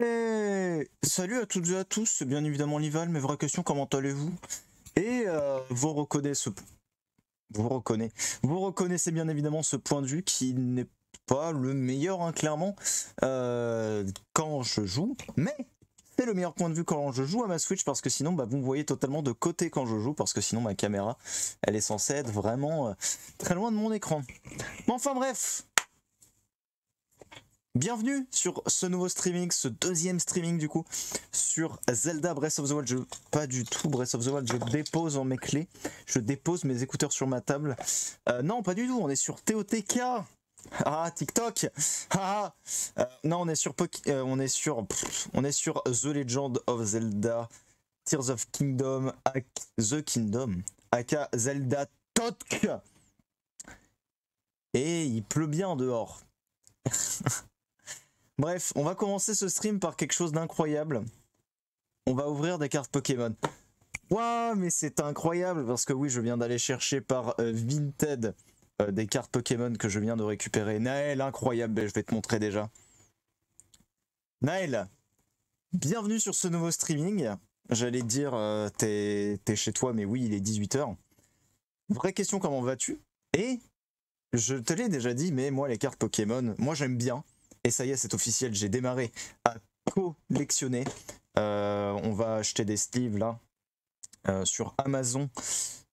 Eh, salut à toutes et à tous, c'est bien évidemment Lival, Mais vraie question, comment allez-vous Et euh, vous reconnaissez Vous reconnaissez. Vous reconnaissez bien évidemment ce point de vue qui n'est pas le meilleur, hein, clairement, euh, quand je joue, mais c'est le meilleur point de vue quand je joue à ma Switch parce que sinon bah, vous me voyez totalement de côté quand je joue parce que sinon ma caméra elle est censée être vraiment euh, très loin de mon écran. Mais enfin bref, Bienvenue sur ce nouveau streaming, ce deuxième streaming du coup, sur Zelda Breath of the Wild. Je, pas du tout Breath of the Wild, je dépose en mes clés, je dépose mes écouteurs sur ma table. Euh, non, pas du tout, on est sur TOTK ah TikTok ah, ah. Euh, non on est sur euh, on est sur on est sur The Legend of Zelda Tears of Kingdom The Kingdom aka Zelda Totk et il pleut bien dehors Bref, on va commencer ce stream par quelque chose d'incroyable. On va ouvrir des cartes Pokémon. Waouh, mais c'est incroyable parce que oui, je viens d'aller chercher par euh, Vinted euh, des cartes Pokémon que je viens de récupérer. Naël, incroyable, ben, je vais te montrer déjà. Naël, bienvenue sur ce nouveau streaming. J'allais dire, euh, t'es chez toi, mais oui, il est 18h. Vraie question, comment vas-tu Et je te l'ai déjà dit, mais moi, les cartes Pokémon, moi j'aime bien. Et ça y est, c'est officiel, j'ai démarré à collectionner. Euh, on va acheter des sleeves là euh, sur Amazon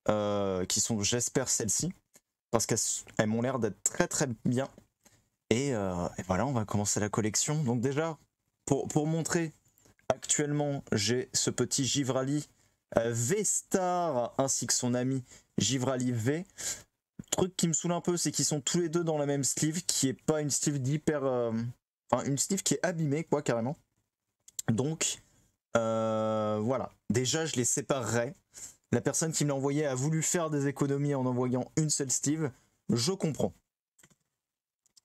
euh, qui sont, j'espère, celles-ci parce qu'elles m'ont l'air d'être très très bien. Et, et, voilà, on va commencer la collection. Donc, déjà, pour, pour montrer, actuellement, j'ai ce petit Givrali V-Star ainsi que son ami Givrali V truc qui me saoule un peu, c'est qu'ils sont tous les deux dans la même sleeve, qui est pas une sleeve d'hyper. Euh, enfin, une sleeve qui est abîmée, quoi, carrément. Donc, euh, voilà. Déjà, je les séparerai. La personne qui me l'a envoyé a voulu faire des économies en envoyant une seule sleeve. Je comprends.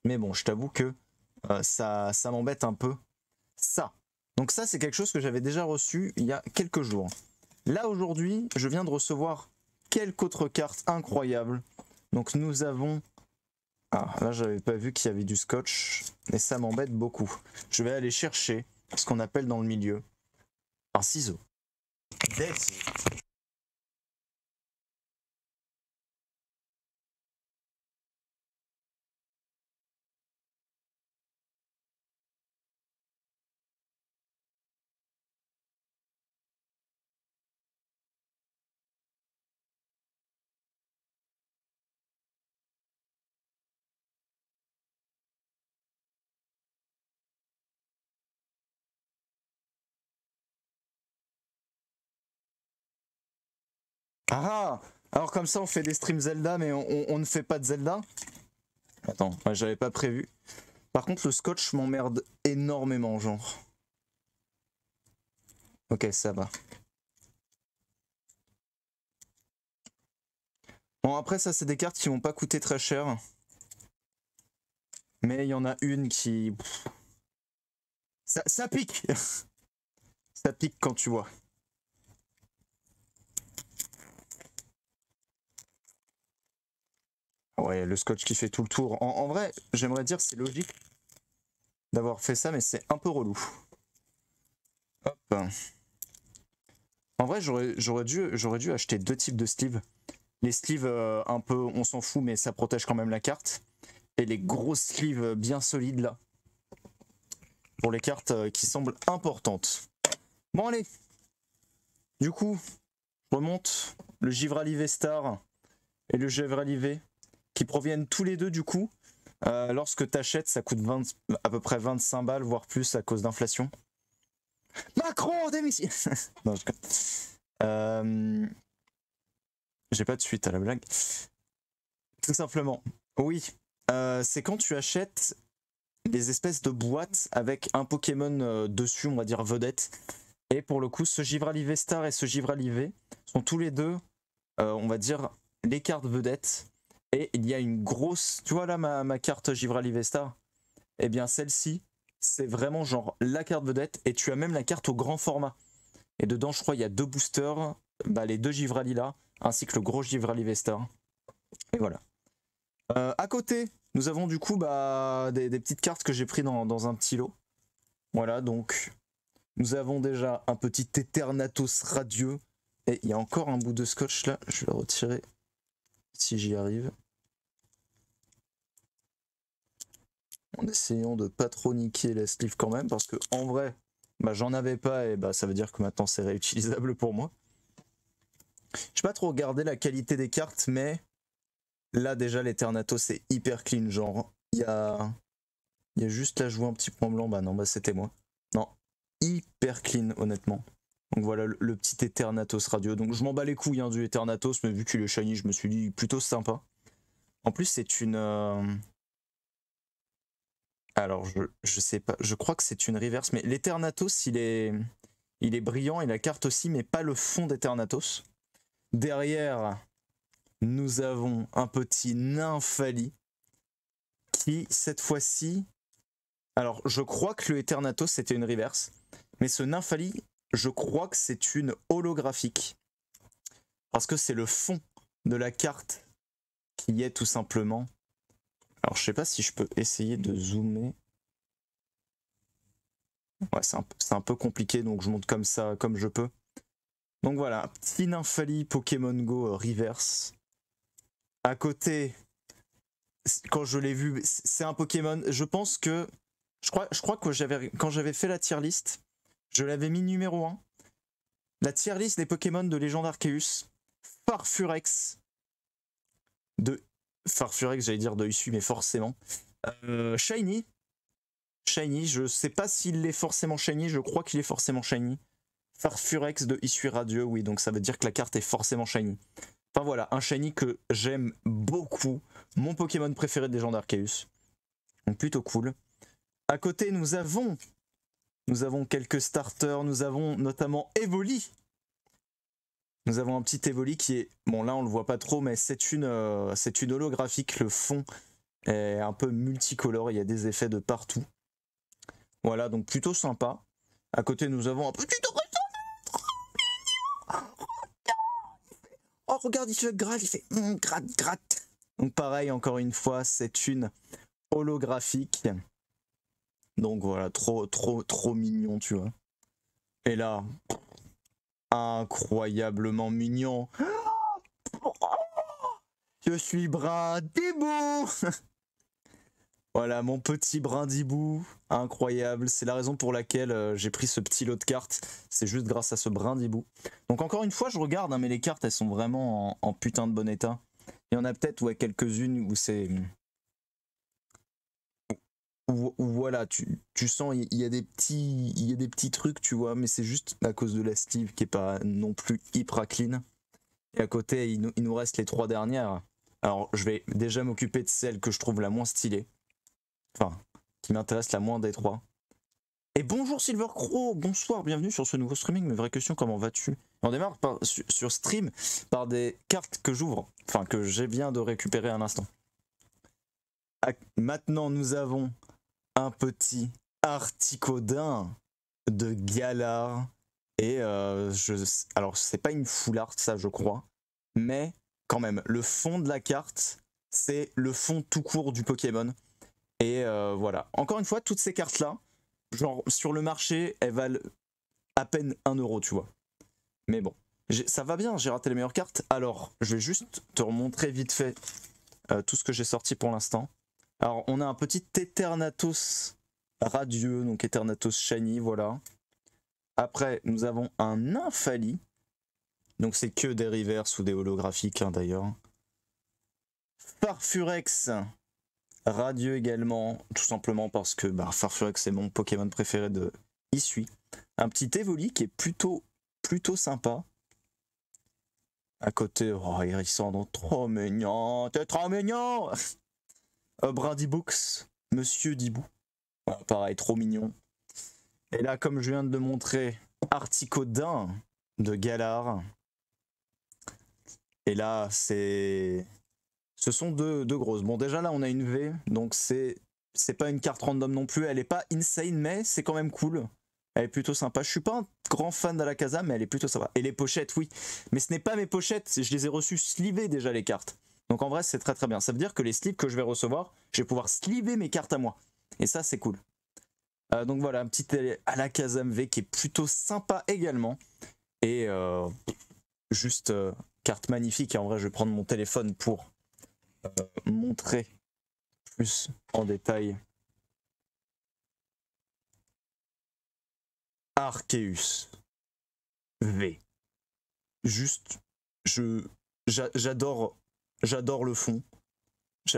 Mais bon, je t'avoue que euh, ça, ça m'embête un peu. Ça. Donc ça, c'est quelque chose que j'avais déjà reçu il y a quelques jours. Là, aujourd'hui, je viens de recevoir quelques autres cartes incroyables. Donc nous avons... Ah, là j'avais pas vu qu'il y avait du scotch, et ça m'embête beaucoup. Je vais aller chercher ce qu'on appelle dans le milieu un ciseau. Ah ah Alors comme ça, on fait des streams Zelda, mais on, ne fait pas de Zelda Attends, j'avais pas prévu. Par contre, le scotch m'emmerde énormément, genre. Ok, ça va. Bon, après, ça, c'est des cartes qui vont pas coûter très cher. Mais il y en a une qui... ça pique Ça pique quand tu vois. Ouais, le scotch qui fait tout le tour. En, vrai, j'aimerais dire c'est logique d'avoir fait ça, mais c'est un peu relou. Hop. En vrai, j'aurais dû, acheter deux types de sleeves. Les sleeves euh, un peu, on s'en fout, mais ça protège quand même la carte. Et les grosses sleeves bien solides là. Pour les cartes euh, qui semblent importantes. Bon allez. Du coup, remonte le Givrali star et le Givralivé qui proviennent tous les deux du coup. Euh, lorsque tu achètes, ça coûte 20, à peu près 25 balles, voire plus à cause d'inflation. Macron, démission Non, je... Euh, j'ai pas de suite à la blague. Tout simplement. Oui, euh, c'est quand tu achètes des espèces de boîtes avec un Pokémon dessus, on va dire vedette. Et pour le coup, ce Givrali star et ce Givralivé sont tous les deux, on va dire, les cartes vedettes et il y a une grosse, tu vois là ma, carte Givrali Vesta, eh bien celle-ci, c'est vraiment genre la carte vedette et tu as même la carte au grand format. Et dedans, je crois, il y a deux boosters, bah, les deux Givrali là, ainsi que le gros Givrali Vesta. Et voilà. Euh, à côté, nous avons du coup bah, des, petites cartes que j'ai pris dans, dans, un petit lot. Voilà, donc nous avons déjà un petit Eternatos radieux. Et il y a encore un bout de scotch là, je vais le retirer si j'y arrive. En essayant de pas trop niquer la sleeve quand même, parce que en vrai, bah, j'en avais pas et bah, ça veut dire que maintenant c'est réutilisable pour moi. je vais pas trop regarder la qualité des cartes, mais là déjà l'Eternato c'est hyper clean, genre il y a... y a juste à jouer un petit point blanc, bah non bah c'était moi. Non, hyper clean honnêtement. Donc voilà le, petit Eternatos radio. Donc je m'en bats les couilles hein, du Eternatos, mais vu qu'il est shiny, je me suis dit plutôt sympa. En plus, c'est une. Euh, alors je, je sais pas, je crois que c'est une reverse, mais l'Eternatos il est, il est brillant et la carte aussi, mais pas le fond d'Eternatos. Derrière, nous avons un petit Nymphali qui, cette fois-ci. Alors, je crois que le Eternatos, c'était une reverse. Mais ce Nymphali, je crois que c'est une holographique. Parce que c'est le fond de la carte qui est tout simplement. Alors je sais pas si je peux essayer de zoomer. Ouais, c'est un, peu compliqué, donc je monte comme ça, comme je peux. Donc voilà, petit Nymphalie Pokémon Go euh, Reverse. À côté, quand je l'ai vu, c'est un Pokémon. Je pense que. Je crois, je crois que quand j'avais fait la tier list, je l'avais mis numéro 1. La tier list des Pokémon de Légende Arceus. Farfurex. De. Farfurex, j'allais dire de Issu, mais forcément. Euh, shiny. Shiny, je sais pas s'il est forcément Shiny, je crois qu'il est forcément Shiny. Farfurex de Issue Radio. oui, donc ça veut dire que la carte est forcément Shiny. Enfin voilà, un Shiny que j'aime beaucoup. Mon Pokémon préféré de Légende Arceus. Donc plutôt cool. À côté, nous avons nous avons quelques starters, nous avons notamment Evoli. Nous avons un petit Evoli qui est, bon là on le voit pas trop, mais c'est une, euh, c'est une holographique, le fond est un peu multicolore, il y a des effets de partout. Voilà, donc plutôt sympa. À côté nous avons un petit Oh regarde, il se gratte, il fait hum, gratte, gratte. Donc pareil, encore une fois, c'est une holographique. Donc voilà, trop, trop, trop mignon, tu vois. Et là, incroyablement mignon. Je suis Brindibou Voilà, mon petit Brindibou, incroyable. C'est la raison pour laquelle euh, j'ai pris ce petit lot de cartes. C'est juste grâce à ce Brindibou. Donc encore une fois, je regarde, hein, mais les cartes, elles sont vraiment en, en putain de bon état. Il y en a peut-être ouais, quelques-unes où c'est hmm, voilà, tu, sens, il y, a des petits, y des petits trucs, tu vois, mais c'est juste à cause de la Steve qui est pas non plus hyper clean. Et à côté, il nous, reste les trois dernières. Alors, je vais déjà m'occuper de celle que je trouve la moins stylée. Enfin, qui m'intéresse la moins des trois. Et bonjour Silver Crow, bonsoir, bienvenue sur ce nouveau streaming. Mais vraie question, comment vas-tu On démarre sur, stream par des cartes que j'ouvre, enfin que j'ai bien de récupérer un instant ah, Maintenant, nous avons un petit articodin de galard. Et euh, je, alors, c'est pas une foulard ça, je crois. Mais quand même, le fond de la carte, c'est le fond tout court du Pokémon. Et euh, voilà. Encore une fois, toutes ces cartes-là, genre, sur le marché, elles valent à peine un euro, tu vois. Mais bon, ça va bien, j'ai raté les meilleures cartes. Alors, je vais juste te remontrer vite fait euh, tout ce que j'ai sorti pour l'instant. Alors, on a un petit Eternatus radieux, donc Eternatus shiny, voilà. Après, nous avons un Infali. Donc, c'est que des Rivers ou des holographiques, hein, d'ailleurs. Farfurex, radieux également, tout simplement parce que bah, Farfurex, c'est mon Pokémon préféré de Issui. Un petit Evoli qui est plutôt, plutôt sympa. À côté, oh, donc trop mignon, t'es trop mignon Brady Books, Monsieur Dibou. Ah, pareil, trop mignon. Et là, comme je viens de le montrer, Articodin de Galard. Et là, c'est. Ce sont deux, grosses. Bon, déjà là, on a une V, donc c'est c'est pas une carte random non plus. Elle est pas insane, mais c'est quand même cool. Elle est plutôt sympa. Je suis pas un grand fan casa mais elle est plutôt sympa. Et les pochettes, oui. Mais ce n'est pas mes pochettes. Je les ai reçues slivées déjà, les cartes. Donc en vrai, c'est très très bien. Ça veut dire que les slips que je vais recevoir, je vais pouvoir sliver mes cartes à moi. Et ça, c'est cool. Euh, donc voilà, un petit à la Kazam V qui est plutôt sympa également. Et euh, juste euh, carte magnifique. Et en vrai, je vais prendre mon téléphone pour montrer plus en détail. Arceus V. Juste, je j'adore J'adore le fond.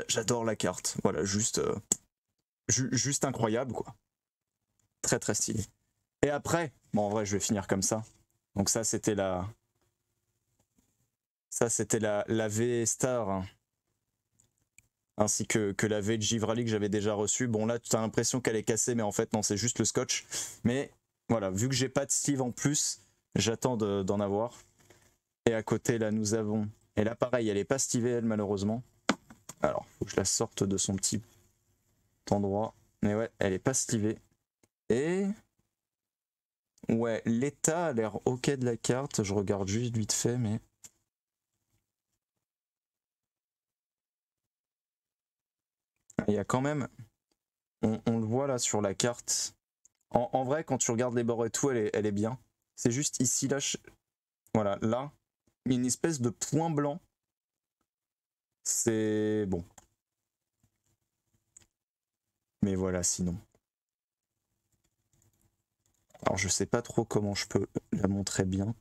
J'adore la carte. Voilà, juste, euh, juste incroyable, quoi. Très, très stylé. Et après, bon, en vrai, je vais finir comme ça. Donc, ça, c'était la. Ça, c'était la, la V Star. Hein. Ainsi que, que la V de Givrali que j'avais déjà reçue. Bon, là, tu as l'impression qu'elle est cassée, mais en fait, non, c'est juste le scotch. Mais voilà, vu que j'ai pas de sleeve en plus, j'attends d'en avoir. Et à côté, là, nous avons et là, pareil, elle est pas elle, malheureusement. Alors, faut que je la sorte de son petit endroit. Mais ouais, elle est pas stivée. Et... Ouais, l'état a l'air ok de la carte. Je regarde juste vite fait, mais... Il y a quand même... On, le voit là sur la carte. En, vrai, quand tu regardes les bords et tout, elle est, elle est bien. C'est juste ici, là... Voilà, là, une espèce de point blanc. C'est bon. Mais voilà, sinon. Alors je sais pas trop comment je peux la montrer bien.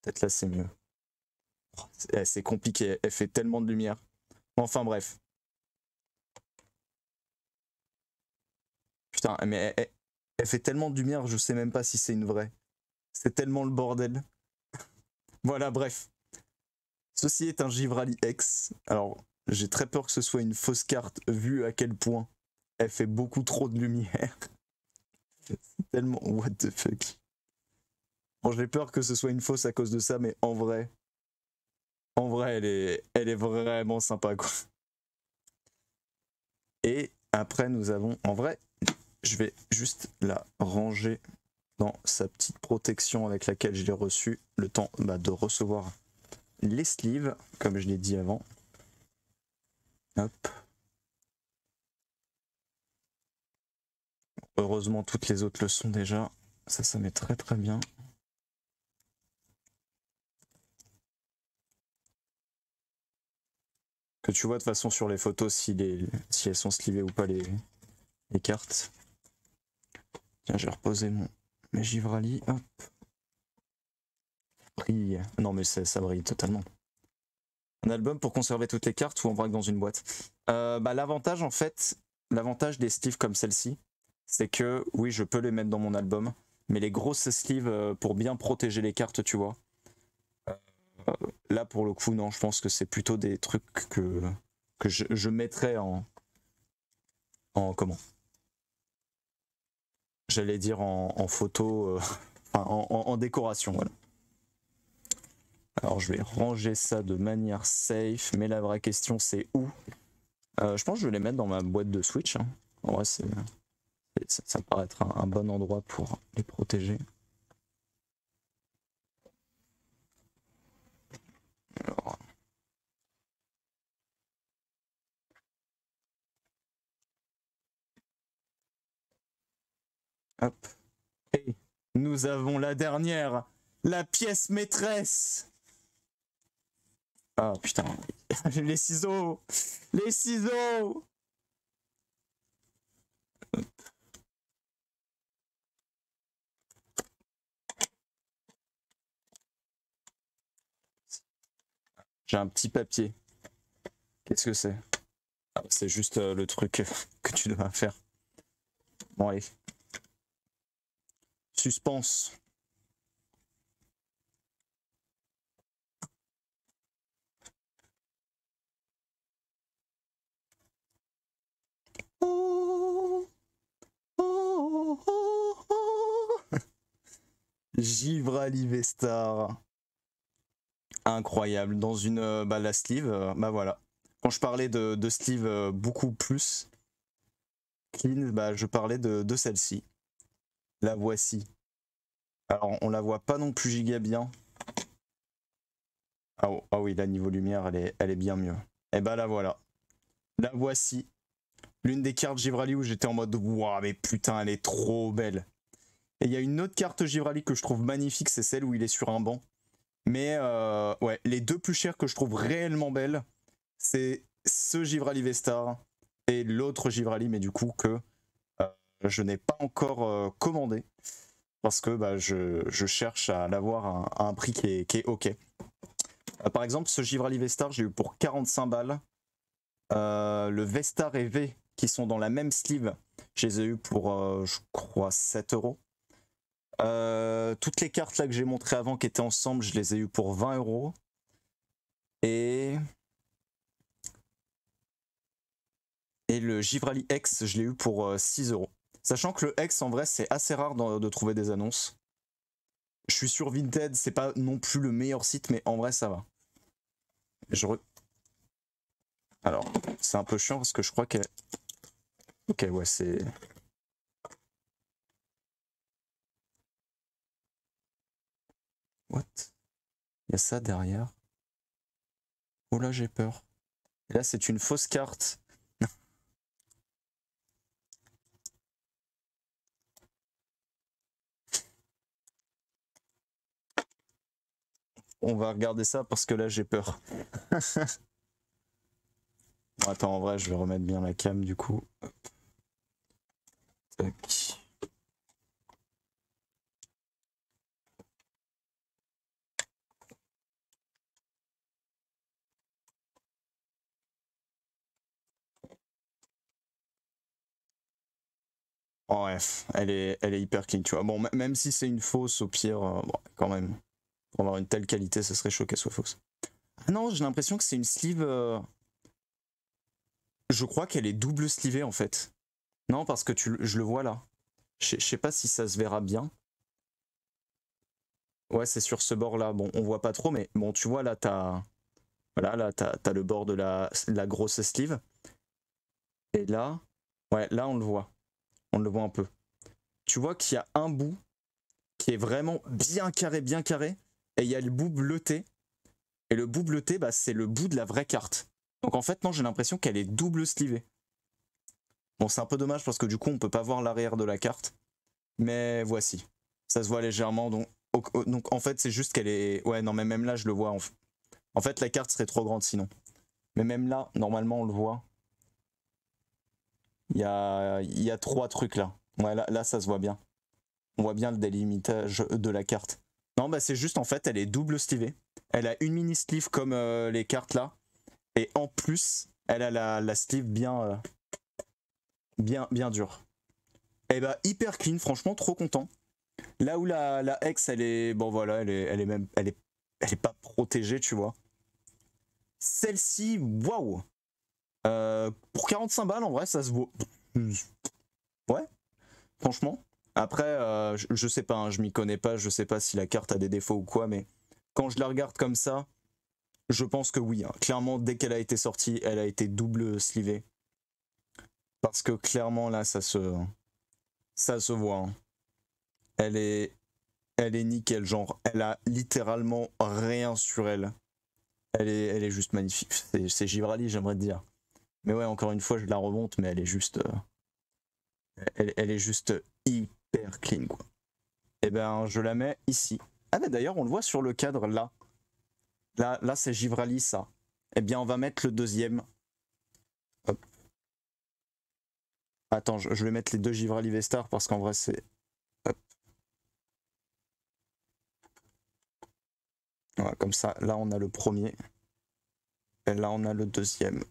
Peut-être là c'est mieux. Eh, c'est compliqué, elle fait tellement de lumière. Enfin bref. Putain, mais elle, fait tellement de lumière, je sais même pas si c'est une vraie. C'est tellement le bordel. Voilà, bref. Ceci est un Givrali X. Alors, j'ai très peur que ce soit une fausse carte vu à quel point elle fait beaucoup trop de lumière. C'est tellement what the fuck. Bon, j'ai peur que ce soit une fausse à cause de ça, mais en vrai, en vrai, elle est, elle est vraiment sympa, quoi. Et après, nous avons, en vrai, je vais juste la ranger dans sa petite protection avec laquelle je l'ai reçu, le temps bah, de recevoir les sleeves, comme je l'ai dit avant. Hop. Heureusement, toutes les autres le sont déjà. Ça, ça met très très bien. Que tu vois de façon sur les photos si, les, si elles sont slivées ou pas les cartes. Tiens, j'ai reposé mon, mais Givrali, hop. brille. Non, mais ça brille totalement. Un album pour conserver toutes les cartes ou on braque dans une boîte euh, bah, L'avantage, en fait, l'avantage des sleeves comme celle-ci, c'est que oui, je peux les mettre dans mon album, mais les grosses sleeves euh, pour bien protéger les cartes, tu vois. Euh, là, pour le coup, non, je pense que c'est plutôt des trucs que, que je, je mettrais en. En comment j'allais dire en, photo, euh, en, décoration. Voilà. Alors je vais ranger ça de manière safe, mais la vraie question c'est où euh, Je pense que je vais les mettre dans ma boîte de Switch. Hein. ça, paraîtra un, bon endroit pour les protéger. Alors. Hop. Et nous avons la dernière, la pièce maîtresse. Oh putain, les ciseaux, les ciseaux. J'ai un petit papier. Qu'est-ce que c'est ah, C'est juste euh, le truc que tu dois faire. Bon Suspense. Oh, oh, Incroyable. Dans une. Euh, balle la sleeve, euh, bah voilà. Quand je parlais de, sleeve euh, beaucoup plus clean, bah, je parlais de celle-ci. La voici. Alors, on la voit pas non plus giga bien. Ah, oh, ah, oui, la niveau lumière, elle est, elle est bien mieux. Et eh bah ben, la voilà. La voici. L'une des cartes Givrali où j'étais en mode Waouh, mais putain, elle est trop belle. Et il y a une autre carte Givrali que je trouve magnifique, c'est celle où il est sur un banc. Mais euh, ouais, les deux plus chères que je trouve réellement belles, c'est ce Givrali Vesta et l'autre Givrali, mais du coup que euh, je n'ai pas encore euh, commandé parce que bah, je, cherche à l'avoir à, un prix qui est, OK. Euh, par exemple, ce Givrali Vestar, j'ai eu pour 45 balles. Euh, le Vestar et qui sont dans la même sleeve, je les ai eu pour, euh, je crois, 7 euros. toutes les cartes là que j'ai montrées avant qui étaient ensemble, je les ai eu pour 20 euros. Et. Et le Givrali X, je l'ai eu pour 6 euros. Sachant que le X, en vrai, c'est assez rare de, trouver des annonces. Je suis sur Vinted, c'est pas non plus le meilleur site, mais en vrai, ça va. Je Alors, c'est un peu chiant parce que je crois que. Ok, ouais, c'est. What Il y a ça derrière. Oh là, j'ai peur. là, c'est une fausse carte on va regarder ça parce que là j'ai peur. attends, en vrai, je vais remettre bien la cam du coup. Tac. Bref, elle est, elle est hyper clean, tu vois. Bon, même si c'est une fausse, au pire, euh, quand même. Pour avoir une telle qualité, ce serait choqué, qu'elle soit fausse. Ah non, j'ai l'impression que c'est une sleeve. Euh, je crois qu'elle est double slivée en fait. Non, parce que je le vois là. Je sais pas si ça se verra bien. Ouais, c'est sur ce bord là. Bon, on voit pas trop, mais bon, tu vois là, t'as. Voilà, là, t'as as le bord de la, la grosse sleeve. Et là, ouais, là, on le voit. On le voit un peu. Tu vois qu'il y a un bout qui est vraiment bien carré, bien carré et il y a le bout bleuté. Et le bout bleuté, bah, c'est le bout de la vraie carte. Donc en fait, non, j'ai l'impression qu'elle est double slivée. Bon, c'est un peu dommage parce que du coup, on peut pas voir l'arrière de la carte. Mais voici. Ça se voit légèrement. Donc, donc en fait, c'est juste qu'elle est. Ouais, non, mais même là, je le vois. En, fait, la carte serait trop grande sinon. Mais même là, normalement, on le voit. Il y a, y a trois trucs là. Ouais, là, là, ça se voit bien. On voit bien le délimitage euh, de la carte. Bah, c'est juste en fait, elle est double sleevée Elle a une mini sleeve comme euh, les cartes là. Et en plus, elle a la, sleeve bien, euh, bien, bien dure. Et eh bah hyper clean, franchement, trop content. Là où la, la ex, elle est, bon voilà, elle est, elle est même, elle est, elle est pas protégée, tu vois. Celle-ci, waouh. Euh, pour 45 balles, en vrai, ça se vaut. Ouais, franchement. Après, euh, je, sais pas, hein, je m'y connais pas, je sais pas si la carte a des défauts ou quoi, mais quand je la regarde comme ça, je pense que oui. Hein. Clairement, dès qu'elle a été sortie, elle a été double slivée. Parce que clairement, là, ça se, ça se voit. Hein. Elle est, elle est nickel, genre, elle a littéralement rien sur elle. Elle est, elle est juste magnifique. C'est Givrali j'aimerais te dire. Mais ouais, encore une fois, je la remonte, mais elle est juste, euh, elle, est juste clean quoi. Et eh ben je la mets ici. Ah ben d'ailleurs on le voit sur le cadre là. Là, là c'est Givrali ça. Et eh bien on va mettre le deuxième. Attends, je, vais mettre les deux Givrali Vestar parce qu'en vrai c'est... Voilà, comme ça, là on a le premier. Et là on a le deuxième.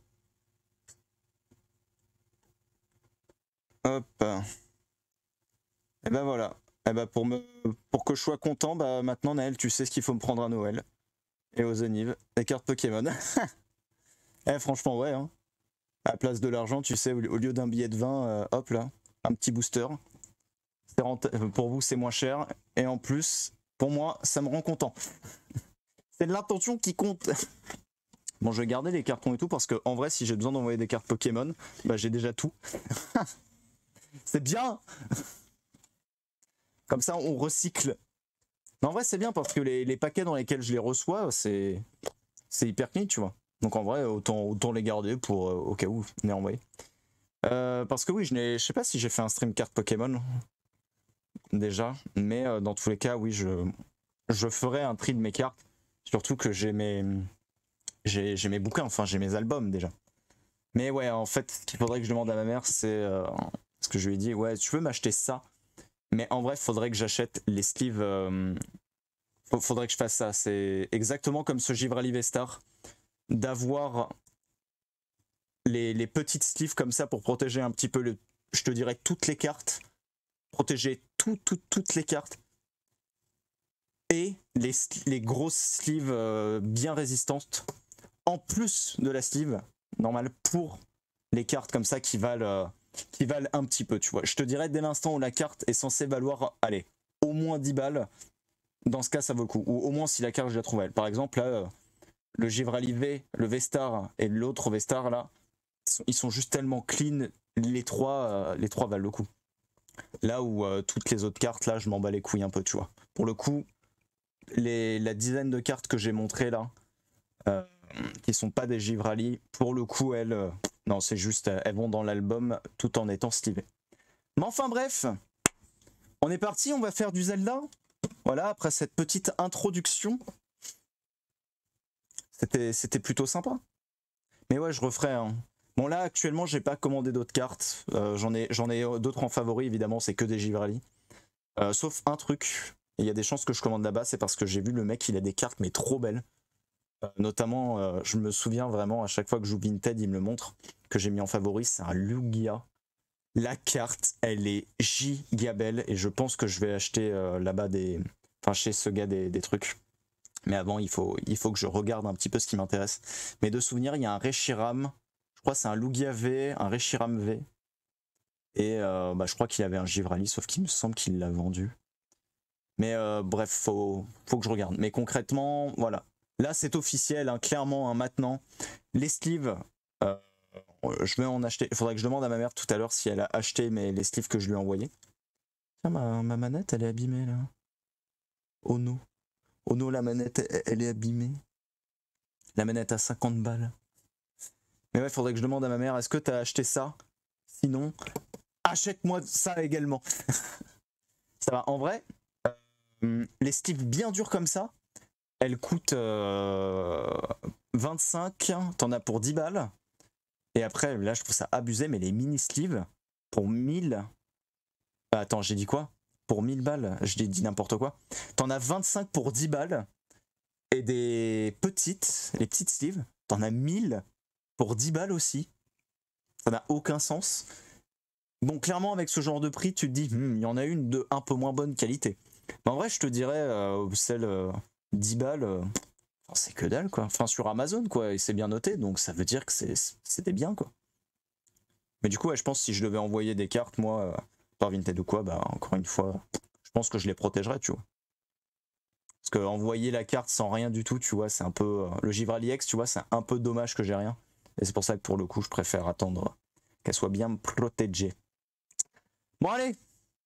Hop. Et eh ben voilà. Et eh ben pour, me, pour que je sois content, bah maintenant Naël, tu sais ce qu'il faut me prendre à Noël. Et aux Anives. Des cartes Pokémon. eh franchement ouais. Hein. À place de l'argent, tu sais, au lieu d'un billet de vin, euh, hop là, un petit booster. Pour vous, c'est moins cher. Et en plus, pour moi, ça me rend content. c'est l'intention qui compte. Bon, je vais garder les cartons et tout parce que en vrai, si j'ai besoin d'envoyer des cartes Pokémon, bah, j'ai déjà tout. c'est bien. Comme ça, on recycle. Mais en vrai, c'est bien parce que les, paquets dans lesquels je les reçois, c'est c'est hyper clean, tu vois. Donc en vrai, autant, autant les garder pour euh, au cas où les envoyer. Euh, parce que oui, je ne sais pas si j'ai fait un stream carte Pokémon déjà, mais euh, dans tous les cas, oui, je, je ferai un tri de mes cartes. Surtout que j'ai mes, j'ai, mes bouquins, enfin j'ai mes albums déjà. Mais ouais, en fait, ce qu'il faudrait que je demande à ma mère, c'est ce que je lui ai dit, ouais, tu veux m'acheter ça mais en vrai, faudrait que j'achète les sleeves. il euh, faudrait que je fasse ça. C'est exactement comme ce Givrali Vestar. D'avoir les, petites sleeves comme ça pour protéger un petit peu, le, je te dirais, toutes les cartes. Protéger tout, toutes les cartes. Et les, grosses sleeves euh, bien résistantes. En plus de la sleeve normale pour les cartes comme ça qui valent. Euh, qui valent un petit peu, tu vois. Je te dirais dès l'instant où la carte est censée valoir, allez, au moins 10 balles, dans ce cas, ça vaut le coup. Ou au moins si la carte, je la trouve elle. Par exemple, là, euh, le Givrali le Vestar et l'autre Vestar, là, ils sont juste tellement clean, les trois, euh, les trois valent le coup. Là où euh, toutes les autres cartes, là, je m'en bats les couilles un peu, tu vois. Pour le coup, les, la dizaine de cartes que j'ai montrées là, qui sont pas des Givrali, pour le coup, elles, euh, non, c'est juste, euh, elles vont dans l'album tout en étant stivées. Mais enfin, bref, on est parti, on va faire du Zelda. Voilà, après cette petite introduction, c'était plutôt sympa. Mais ouais, je referai. Hein. Bon, là, actuellement, j'ai pas commandé d'autres cartes. Euh, j'en ai, ai d'autres en favori, évidemment, c'est que des Givrali. sauf un truc, il y a des chances que je commande là-bas, c'est parce que j'ai vu le mec, il a des cartes, mais trop belles notamment, euh, je me souviens vraiment à chaque fois que je joue Vinted, il me le montre, que j'ai mis en favori, c'est un Lugia. La carte, elle est gigabelle et je pense que je vais acheter euh, là-bas des. Enfin, chez ce gars des, trucs. Mais avant, il faut, il faut que je regarde un petit peu ce qui m'intéresse. Mais de souvenir, il y a un Reshiram. Je crois c'est un Lugia V, un Reshiram V. Et euh, bah, je crois qu'il avait un Givrali, sauf qu'il me semble qu'il l'a vendu. Mais bref, faut, faut que je regarde. Mais concrètement, voilà. Là, c'est officiel, hein, clairement, hein, maintenant. Les sleeves, euh, je vais en acheter. Il faudrait que je demande à ma mère tout à l'heure si elle a acheté mes, les sleeves que je lui ai envoyés. Tiens, ma, ma manette, elle est abîmée là. Oh non. Oh non, la manette, elle, est abîmée. La manette à 50 balles. Mais ouais, il faudrait que je demande à ma mère, est-ce que t'as acheté ça Sinon, achète-moi ça également. ça va, en vrai, euh, les sleeves bien durs comme ça, elle coûte 25, euh, t'en as pour 10 balles. Et après, là, je trouve ça abusé, mais les mini-sleeves, pour 1000... Bah, attends, j'ai dit quoi Pour 1000 balles, je dit n'importe quoi. T'en as 25 pour 10 balles. Et des petites, les petites sleeves, t'en as 1000 pour 10 balles aussi. Ça n'a aucun sens. Bon, clairement, avec ce genre de prix, tu te dis, hmm, il y en a une de un peu moins bonne qualité. Mais en vrai, je te dirais, euh, celle... Euh, 10 balles, euh, c'est que dalle, quoi. Enfin, sur Amazon, quoi, et c'est bien noté, donc ça veut dire que c'était bien, quoi. Mais du coup, je pense que si je devais envoyer des cartes, moi, euh, par Vinted ou quoi, bah, encore une fois, je pense que je les protégerais, tu vois. Parce que envoyer la carte sans rien du tout, tu vois, c'est un peu. Euh, le Givrali tu vois, c'est un peu dommage que j'ai rien. Et c'est pour ça que pour le coup, je préfère attendre qu'elle soit bien protégée. Bon, allez,